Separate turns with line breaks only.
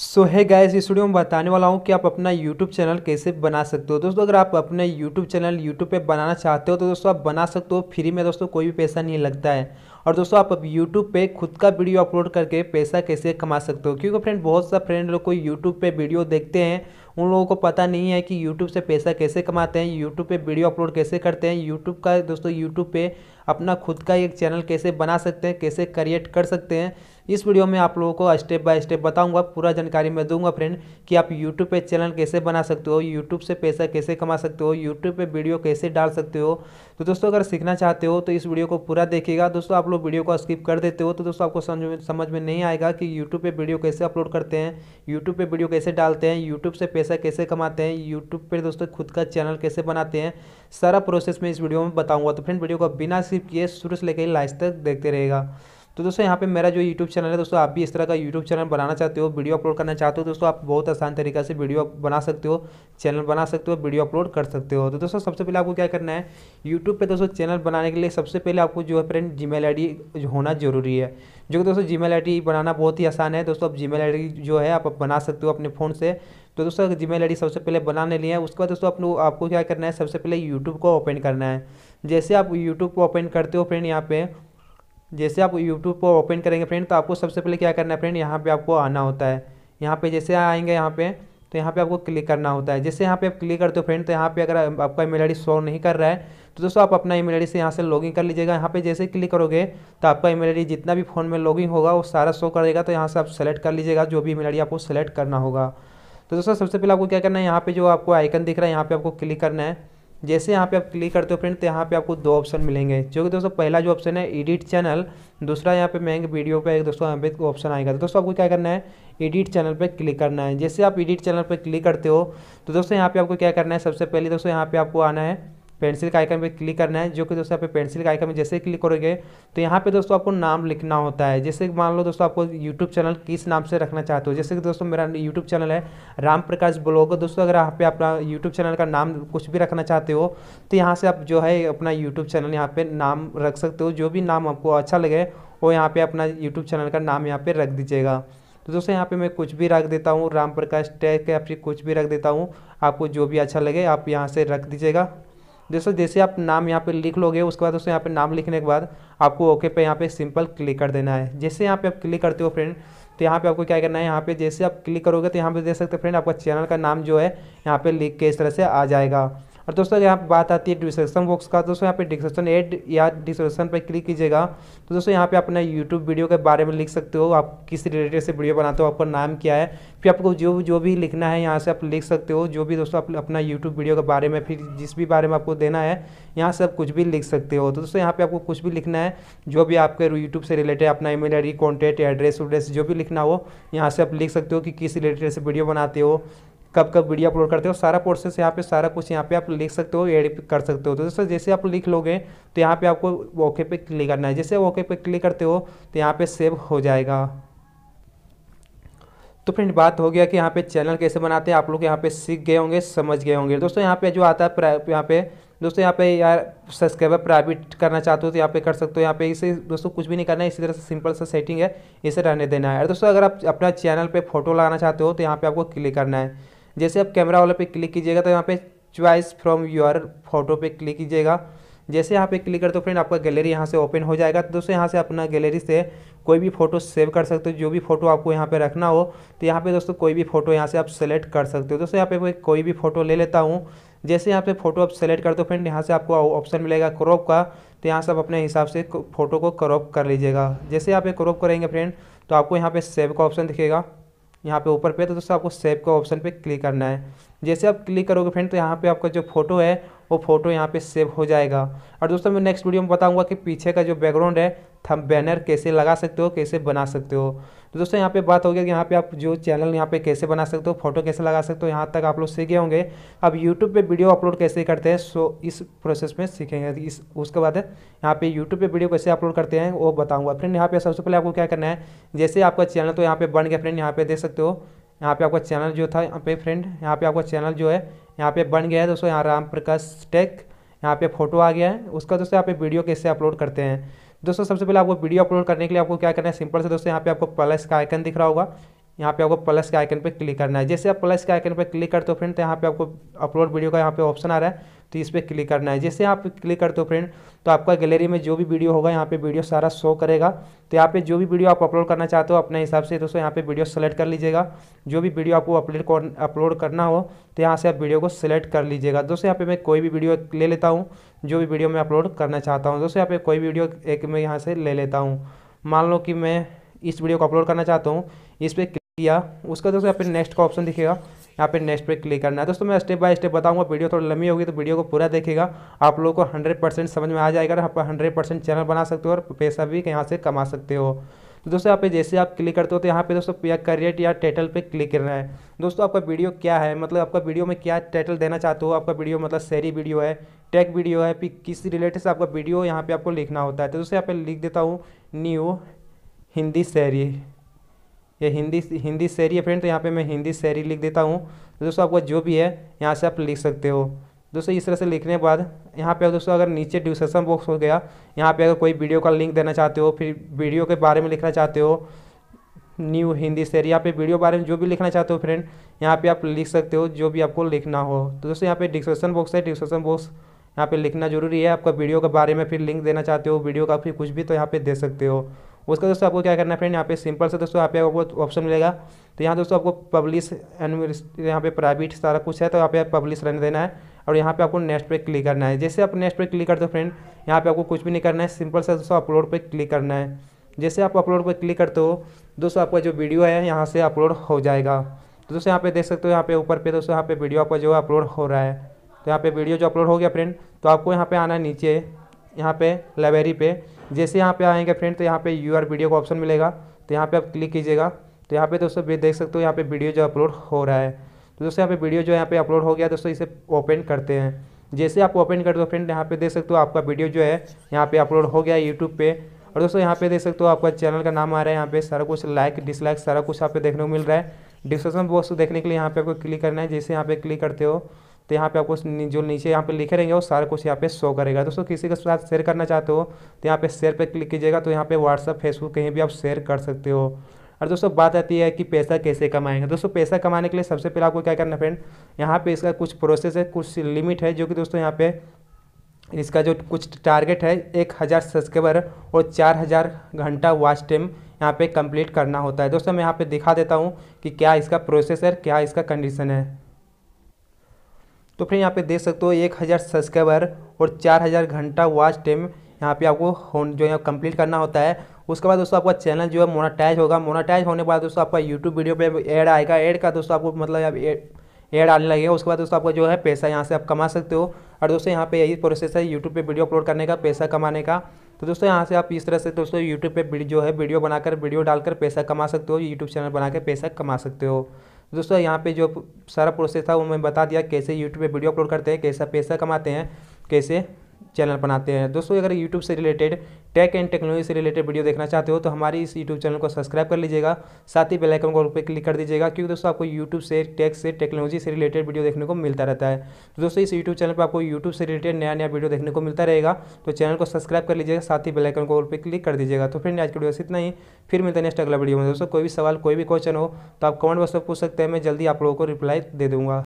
सो है गाइस इस वीडियो में बताने वाला हूँ कि आप अपना यूट्यूब चैनल कैसे बना सकते हो दोस्तों अगर आप अपने यूट्यूब चैनल यूट्यूब पे बनाना चाहते हो तो दोस्तों आप बना सकते हो फ्री में दोस्तों कोई भी पैसा नहीं लगता है और दोस्तों आप अब यूट्यूब पे खुद का वीडियो अपलोड करके पैसा कैसे कमा सकते हो क्योंकि फ्रेंड बहुत सा फ्रेंड लोग को यूट्यूब पर वीडियो देखते हैं उन लोगों को पता नहीं है कि यूट्यूब से पैसा कैसे कमाते हैं यूट्यूब पे वीडियो अपलोड कैसे करते हैं यूट्यूब का दोस्तों यूट्यूब पे अपना खुद का एक चैनल कैसे बना सकते हैं कैसे क्रिएट कर सकते हैं इस वीडियो में आप लोगों को स्टेप बाय स्टेप बताऊंगा पूरा जानकारी मैं दूंगा फ्रेंड कि आप यूट्यूब पे चैनल कैसे बना सकते हो यूट्यूब से पैसा कैसे कमा सकते हो यूट्यूब पे वीडियो कैसे डाल सकते हो तो दोस्तों अगर सीखना चाहते हो तो इस वीडियो को पूरा देखिएगा दोस्तों आप लोग वीडियो को स्किप कर देते हो तो दोस्तों आपको समझ में समझ में नहीं आएगा कि यूट्यूब पर वीडियो कैसे अपलोड करते हैं यूट्यूब पर वीडियो कैसे डालते हैं यूट्यूब से पैसा कैसे कमाते हैं यूट्यूब पर दोस्तों खुद का चैनल कैसे बनाते हैं सारा प्रोसेस मैं इस वीडियो में बताऊँगा तो फ्रेंड वीडियो को बिना स्किप किए शुरू से लेकर लास्ट तक देखते रहेगा तो दोस्तों यहाँ पे मेरा जो यूट्यूब चैनल है दोस्तों आप भी इस तरह का यूट्यूब चैनल बनाना चाहते हो वीडियो अपलोड करना चाहते हो दोस्तों आप बहुत आसान तरीका से वीडियो बना सकते हो चैनल बना सकते हो वीडियो अपलोड कर सकते हो तो दोस्तों सबसे पहले आपको क्या करना है यूट्यूब पर दोस्तों चैनल बनाने के लिए सबसे पहले आपको जो है फ्रेंड जी मेल होना जरूरी है जो कि दोस्तों जी मेल बनाना बहुत ही आसान है दोस्तों आप जी मेल जो है आप बना सकते हो अपने फ़ोन से तो दोस्तों जी मेल सबसे पहले बनाने लिए है उसके बाद दोस्तों आपको आपको क्या करना है सबसे पहले यूट्यूब को ओपन करना है जैसे आप यूट्यूब को ओपन करते हो फ्रेंड यहाँ पे जैसे आप यूट्यूब पर ओपन करेंगे फ्रेंड तो आपको सबसे पहले क्या करना है फ्रेंड यहाँ पे आपको आना होता है यहाँ पे जैसे आएंगे यहाँ पे तो यहाँ पे आपको क्लिक करना होता है जैसे यहाँ पे आप क्लिक करते हो फ्रेंड तो यहाँ पे अगर आपका ईमेल आई शो नहीं कर रहा है तो दोस्तों आप अपना ईमेल आई से यहाँ से लॉगिन कर लीजिएगा यहाँ पे जैसे क्लिक करोगे तो आपका ईमेल आई जितना भी फ़ोन में लॉगिन होगा वो सारा शो कर देगा तो यहाँ से आप सेलेक्ट कर लीजिएगा जो भी ईमेल आई आपको सेलेक्ट करना होगा तो दोस्तों सबसे पहले आपको क्या करना है यहाँ पे जो आपको आइकन दिख रहा है यहाँ पे आपको क्लिक करना है जैसे यहाँ पे आप क्लिक करते हो फ्रेंड तो यहाँ पे आपको दो ऑप्शन मिलेंगे जो कि दोस्तों पहला जो ऑप्शन है एडिट चैनल दूसरा यहाँ पे महंगे वीडियो पे एक दोस्तों यहाँ पे ऑप्शन आएगा तो दोस्तों आपको क्या करना है एडिट चैनल पे क्लिक करना है जैसे आप एडिट चैनल पे क्लिक करते हो तो दोस्तों यहाँ पे आपको क्या करना है सबसे पहले दोस्तों यहाँ पे आपको आना है पेंसिल का आइकन पे क्लिक करना है जो कि दोस्तों यहाँ पे पेंसिल का आइकन में जैसे क्लिक करोगे तो यहाँ पे दोस्तों आपको नाम लिखना होता है जैसे मान लो दोस्तों आपको यूट्यूब चैनल किस नाम से रखना चाहते हो जैसे कि दोस्तों मेरा यूट्यूब चैनल है राम प्रकाश ब्लॉग दोस्तों अगर यहाँ पे अपना यूट्यूब चैनल का नाम कुछ भी रखना चाहते हो तो यहाँ से आप जो है अपना यूट्यूब चैनल यहाँ पर नाम रख सकते हो जो भी नाम आपको अच्छा लगे वो यहाँ पर अपना यूट्यूब चैनल का नाम यहाँ पर रख दीजिएगा तो दोस्तों यहाँ पे मैं कुछ भी रख देता हूँ राम प्रकाश टैग या फिर कुछ भी रख देता हूँ आपको जो भी अच्छा लगे आप यहाँ से रख दीजिएगा दोस्तों जैसे आप नाम यहाँ पे लिख लोगे उसके बाद दोस्तों यहाँ पे नाम लिखने के बाद आपको ओके पे यहाँ पे सिंपल क्लिक कर देना है जैसे यहाँ पे आप क्लिक करते हो फ्रेंड तो यहाँ पे आपको क्या करना है यहाँ पे जैसे आप क्लिक करोगे तो यहाँ पे देख सकते हो फ्रेंड आपका चैनल का नाम जो है यहाँ पे लिख के इस तरह से आ जाएगा और दोस्तों यहाँ पर बात आती है डिस्क्रिप्शन बॉक्स का दोस्तों यहाँ पे डिस्क्रिप्शन एड या डिस्क्रिप्शन पर क्लिक कीजिएगा तो दोस्तों यहाँ पे अपना यूट्यूब वीडियो के बारे में लिख सकते हो आप किस रिलेटेड से वीडियो बनाते हो आपका नाम क्या है फिर आपको जो जो भी लिखना है यहाँ से आप लिख सकते हो जो भी दोस्तों आप अपना यूट्यूब वीडियो के बारे में फिर जिस भी बारे में आपको देना है यहाँ से आप कुछ भी लिख सकते हो तो दोस्तों यहाँ पर आपको कुछ भी लिखना है जो भी आपके यूट्यूब से रिलेटेड अपना आई डी कॉन्टैक्ट एड्रेस वड्रेस जो भी लिखना हो यहाँ से आप लिख सकते हो कि किस रिलेटेड से वीडियो बनाते हो कब कब वीडियो अपलोड करते हो सारा प्रोसेस यहाँ पे सारा कुछ यहाँ पे आप लिख सकते हो एड कर सकते हो तो दोस्तों जैसे आप लिख लोगे तो यहाँ पे आपको ओके पे क्लिक करना है जैसे ओके पे क्लिक करते हो तो यहाँ पे सेव हो जाएगा तो फ्रेंड बात हो गया कि यहाँ पे चैनल कैसे बनाते हैं आप लोग यहाँ पे सीख गए होंगे समझ गए होंगे दोस्तों यहाँ पे जो आता है यहाँ पे दोस्तों यहाँ पे यार सब्सक्राइबर प्राइवेट करना चाहते हो तो यहाँ पे कर सकते हो यहाँ पे इसे दोस्तों कुछ भी नहीं करना है इसी तरह से सिंपल सा सेटिंग है इसे रहने देना है और दोस्तों अगर आप अपना चैनल पे फोटो लगाना चाहते हो तो यहाँ पे आपको क्लिक करना है जैसे आप कैमरा वाला पे क्लिक कीजिएगा तो यहाँ पे च्वाइस फ्रॉम योर फोटो पे क्लिक कीजिएगा जैसे यहाँ पे क्लिक करते हो फ्रेंड आपका गैलरी यहाँ से ओपन हो जाएगा तो दोस्तों यहाँ से अपना गैलरी से कोई भी फोटो सेव कर सकते हो जो भी फोटो आपको यहाँ पे रखना हो तो यहाँ पे दोस्तों कोई भी फोटो यहाँ से आप सेलेक्ट कर सकते हो दोस्तों यहाँ पे कोई भी फोटो ले लेता हूँ जैसे यहाँ पे फोटो आप सेलेक्ट करते हो फ्रेंड यहाँ से आपको ऑप्शन मिलेगा क्रॉप का तो यहाँ से आप अपने हिसाब से फोटो को क्रॉप कर लीजिएगा जैसे यहाँ पे क्रॉप करेंगे फ्रेंड तो आपको यहाँ पे सेव का ऑप्शन दिखेगा यहाँ पे ऊपर पे तो दोस्तों आपको सेव का ऑप्शन पे क्लिक करना है जैसे आप क्लिक करोगे फ्रेंड तो यहाँ पे आपका जो फोटो है वो फोटो यहाँ पे सेव हो जाएगा और दोस्तों मैं नेक्स्ट वीडियो में बताऊँगा कि पीछे का जो बैकग्राउंड है थम बैनर कैसे लगा सकते हो कैसे बना सकते हो तो दोस्तों यहाँ पे बात हो गया कि यहाँ पे आप जो चैनल यहाँ पे कैसे बना सकते हो फोटो कैसे लगा सकते हो यहाँ तक आप लोग सीखे होंगे अब यूट्यूब पे वीडियो अपलोड कैसे करते हैं सो इस प्रोसेस में सीखेंगे इस उसके बाद यहाँ पे यूट्यूब पे वीडियो कैसे अपलोड करते हैं वो बताऊँगा फ्रेंड यहाँ पे सबसे पहले आपको क्या करना है जैसे आपका चैनल तो यहाँ पर बन गया फ्रेंड यहाँ पर देख सकते हो यहाँ पे आपका चैनल जो था यहाँ पे फ्रेंड यहाँ पे आपका चैनल जो है यहाँ पे बन गया है दोस्तों यहाँ राम प्रकाश टेक यहाँ पे फोटो आ गया है उसका दोस्तों यहाँ पे वीडियो कैसे अपलोड करते हैं दोस्तों सबसे पहले आपको वीडियो अपलोड करने के लिए आपको क्या करना है सिंपल से दोस्तों यहाँ पे आपको प्लस का आइकन दिख रहा होगा यहाँ पे आपको प्लस के आइकन पे क्लिक करना है जैसे आप प्लस के आइकन पे क्लिक करते हो फ्रेंड तो यहाँ पे आपको अपलोड वीडियो का यहाँ पे ऑप्शन आ रहा है तो इस पर क्लिक करना है जैसे आप क्लिक करते हो फ्रेंड तो आपका गैलरी में जो भी वीडियो होगा यहाँ पे वीडियो सारा शो करेगा तो यहाँ पे जो भी वीडियो आप अपलोड करना चाहते हो अपने हिसाब से दोस्तों यहाँ पे वीडियो सेलेक्ट कर लीजिएगा जो भी वीडियो आपको अपलोड अपलोड करना हो तो यहाँ से आप वीडियो को सिलेक्ट कर लीजिएगा दोस्तों यहाँ पे मैं कोई भी वीडियो ले लेता हूँ जो भी वीडियो मैं अपलोड करना चाहता हूँ दोस्तों यहाँ पे कोई वीडियो एक मैं यहाँ से ले लेता हूँ मान लो कि मैं इस वीडियो को अपलोड करना चाहता हूँ इस पर किया उसका दोस्तों यहाँ पे नेक्स्ट का ऑप्शन दिखेगा यहाँ पे नेक्स्ट पे क्लिक करना है दोस्तों मैं स्टेप बाय स्टेप बताऊंगा वीडियो थोड़ी लंबी होगी तो वीडियो को पूरा देखेगा आप लोगों को हंड्रेड परसेंट समझ में आ जाएगा आप हंड्रेड परसेंट चैनल बना सकते हो और पैसा भी यहाँ से कमा सकते हो तो दोस्तों यहाँ पे जैसे आप क्लिक करते हो तो यहाँ पे दोस्तों या करियर या टाइटल पे क्लिक करना है दोस्तों आपका वीडियो क्या है मतलब आपका वीडियो में क्या टाइटल देना चाहते हो आपका वीडियो मतलब सैरी वीडियो है टेक वीडियो है फिर किस रिलेटेड से आपका वीडियो यहाँ पे आपको लिखना होता है तो दोस्तों यहाँ पे लिख देता हूँ न्यू हिंदी सैरी ये हिंदी हिंदी शेरी है फ्रेंड तो यहाँ पे मैं हिंदी शहरी लिख देता हूँ तो दोस्तों आपको जो भी है यहाँ से आप लिख सकते हो दोस्तों इस तरह से लिखने के बाद यहाँ पे दोस्तों अगर नीचे डिस्क्रिप्शन बॉक्स हो गया यहाँ पे अगर कोई वीडियो का लिंक देना चाहते हो फिर वीडियो के बारे में लिखना चाहते हो न्यू हिंदी शेरी यहाँ पे वीडियो बारे में जो भी लिखना चाहते हो फ्रेंड यहाँ पे आप लिख सकते हो जो भी आपको लिखना हो तो दोस्तों यहाँ पे डिस्क्रिप्शन बॉक्स है डिस्क्रिप्शन बॉक्स यहाँ पे लिखना जरूरी है आपका वीडियो के बारे में फिर लिंक देना चाहते हो वीडियो का फिर कुछ भी तो यहाँ पे दे सकते हो उसका दोस्तों आपको क्या करना है फ्रेंड यहाँ पे सिंपल से दोस्तों यहाँ पे आपको ऑप्शन मिलेगा तो यहाँ दोस्तों आपको पब्लिश एनिवर्सिटी यहाँ पे प्राइवेट सारा कुछ है तो यहाँ पे पब्लिश रहने देना है और यहाँ पे आपको नेक्स्ट पे क्लिक करना है जैसे आप नेक्स्ट पे क्लिक करते हो फ्रेंड यहाँ पे आपको कुछ भी नहीं करना है सिंपल से दोस्तों अपलोड पर क्लिक करना है जैसे आप अपलोड पर क्लिक करते हो दोस्तों आपका जो वीडियो है यहाँ से अपलोड हो जाएगा तो दोस्तों यहाँ पे देख सकते हो यहाँ पे ऊपर पे दोस्तों यहाँ पे वीडियो आपका जो है अपलोड हो रहा है तो यहाँ पे वीडियो जो अपलोड हो गया फ्रेंड तो आपको यहाँ पे आना है नीचे यहाँ पे लाइब्रेरी पे जैसे यहाँ पे आएंगे फ्रेंड तो यहाँ पे यू आर वीडियो का ऑप्शन मिलेगा तो यहाँ पे आप क्लिक कीजिएगा तो यहाँ पे दोस्तों देख सकते हो यहाँ पे वीडियो जो अपलोड हो रहा है तो दोस्तों यहाँ पे वीडियो जो यहाँ पे अपलोड हो गया दोस्तों इसे ओपन करते हैं जैसे आप ओपन कर दो फ्रेंड यहाँ पे देख सकते हो आपका वीडियो जो है यहाँ पे अपलोड हो गया यूट्यूब पे और दोस्तों यहाँ पे देख सकते हो आपका चैनल का नाम आ रहा है यहाँ पे सारा कुछ लाइक डिसलाइक सारा कुछ यहाँ पे देखने को मिल रहा है डिस्क्रिप्शन बॉक्स देखने के लिए यहाँ पे आपको क्लिक करना है जैसे यहाँ पे क्लिक करते हो तो यहाँ पे आपको जो नीचे यहाँ पे लिखे रहेंगे वो सारा कुछ यहाँ पे शो करेगा दोस्तों किसी के साथ शेयर करना चाहते हो तो यहाँ पे शेयर पे क्लिक कीजिएगा तो यहाँ पे व्हाट्सअप फेसबुक कहीं भी आप शेयर कर सकते हो और दोस्तों बात आती है कि पैसा कैसे कमाएंगे दोस्तों पैसा कमाने के लिए सबसे पहले आपको क्या करना है फ्रेंड यहाँ पे इसका कुछ प्रोसेस है कुछ लिमिट है जो कि दोस्तों यहाँ पे इसका जो कुछ टारगेट है एक हज़ार सब्सक्राइबर और चार हज़ार घंटा वॉच टाइम यहाँ पे कंप्लीट करना होता है दोस्तों मैं यहाँ पे दिखा देता हूँ कि क्या इसका प्रोसेस है क्या इसका कंडीशन है तो फिर यहाँ पे देख सकते हो एक हज़ार सब्सक्राइबर और चार हज़ार घंटा वॉच टाइम यहाँ पे आपको जो है कंप्लीट करना होता है उसके बाद दोस्तों आपका चैनल जो है मोनाटाइज होगा मोनाटाइज होने के बाद दोस्तों आपका यूट्यूब वीडियो पे ऐड आएगा ऐड का दोस्तों आपको मतलब ऐड आने लगेगा उसके बाद दोस्तों आपका जो है पैसा यहाँ से आप कमा सकते हो और दोस्तों यहाँ पे यही प्रोसेस है यूट्यूब पे वीडियो अपलोड करने का पैसा कमाने का तो दोस्तों यहाँ से आप इस तरह से दोस्तों यूट्यूब पे जो है वीडियो बनाकर वीडियो डालकर पैसा कमा सकते हो यूट्यूब चैनल बनाकर पैसा कमा सकते हो दोस्तों यहाँ पे जो सारा प्रोसेस था वो मैं बता दिया कैसे यूट्यूब पे वीडियो अपलोड करते हैं कैसा पैसा कमाते हैं कैसे चैनल बनाते हैं दोस्तों अगर यूट्यूब से रिलेटेड टेक एंड टेक्नोलॉजी से रिलेटेड वीडियो देखना चाहते हो तो हमारी इस यूट्यूब चैनल को सब्सक्राइब कर लीजिएगा साथ ही बेल आइकन को पर क्लिक कर दीजिएगा क्योंकि दोस्तों आपको यूट्यूब से टेक से टेक्नोलॉजी से रिलेटेड वीडियो देखने को मिलता रहता है तो दोस्तों इस यूट्यूब चैनल पर आपको यूट्यूब से रिलेटेड नया नया वीडियो देखने को मिलता रहेगा तो चैनल को सब्सक्राइब कर लीजिएगा साथ ही बेलाइकन को पर क्लिक कर दीजिएगा तो फिर आज की वीडियो से इतना ही फिर मिलता है नेक्स्ट अगला वीडियो में दोस्तों कोई भी सवाल कोई भी क्वेश्चन हो तो आप कमेंट बॉक्स में पूछ सकते हैं मैं जल्दी आप लोगों को रिप्लाई दे दूँगा